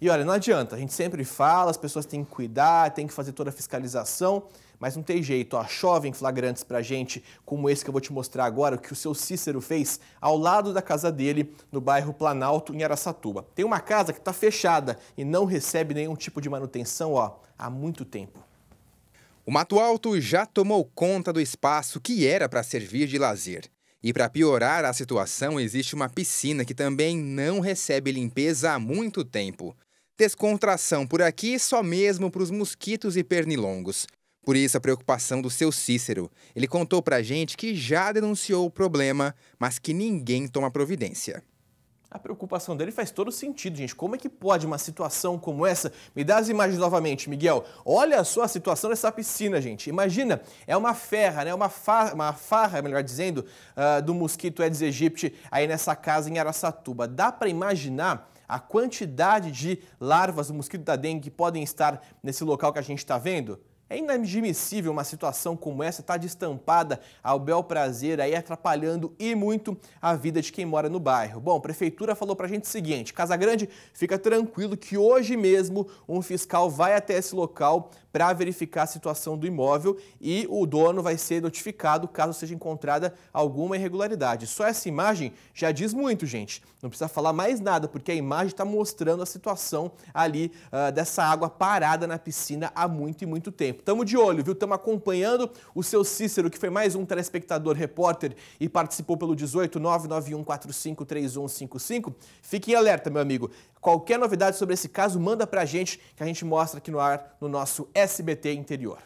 E olha, não adianta, a gente sempre fala, as pessoas têm que cuidar, têm que fazer toda a fiscalização, mas não tem jeito, ó, chovem flagrantes pra gente, como esse que eu vou te mostrar agora, o que o seu Cícero fez ao lado da casa dele, no bairro Planalto, em Araçatuba. Tem uma casa que está fechada e não recebe nenhum tipo de manutenção, ó, há muito tempo. O Mato Alto já tomou conta do espaço que era para servir de lazer. E para piorar a situação, existe uma piscina que também não recebe limpeza há muito tempo. Descontração por aqui só mesmo para os mosquitos e pernilongos. Por isso a preocupação do seu Cícero. Ele contou a gente que já denunciou o problema, mas que ninguém toma providência. A preocupação dele faz todo sentido, gente. Como é que pode uma situação como essa? Me dá as imagens novamente, Miguel. Olha só a situação dessa piscina, gente. Imagina, é uma ferra, né? Uma farra, uma farra melhor dizendo, uh, do mosquito Aedes aegypti aí nessa casa em Araçatuba. Dá para imaginar a quantidade de larvas do mosquito da dengue que podem estar nesse local que a gente está vendo? É inadmissível uma situação como essa estar tá destampada ao bel prazer, aí atrapalhando e muito a vida de quem mora no bairro. Bom, a prefeitura falou pra gente o seguinte: Casa Grande, fica tranquilo que hoje mesmo um fiscal vai até esse local para verificar a situação do imóvel e o dono vai ser notificado caso seja encontrada alguma irregularidade. Só essa imagem já diz muito, gente. Não precisa falar mais nada, porque a imagem está mostrando a situação ali uh, dessa água parada na piscina há muito e muito tempo. Estamos Tamo de olho, viu? Tamo acompanhando o seu Cícero, que foi mais um telespectador, repórter e participou pelo 18991453155. Fique em alerta, meu amigo. Qualquer novidade sobre esse caso, manda pra gente que a gente mostra aqui no ar no nosso SBT Interior.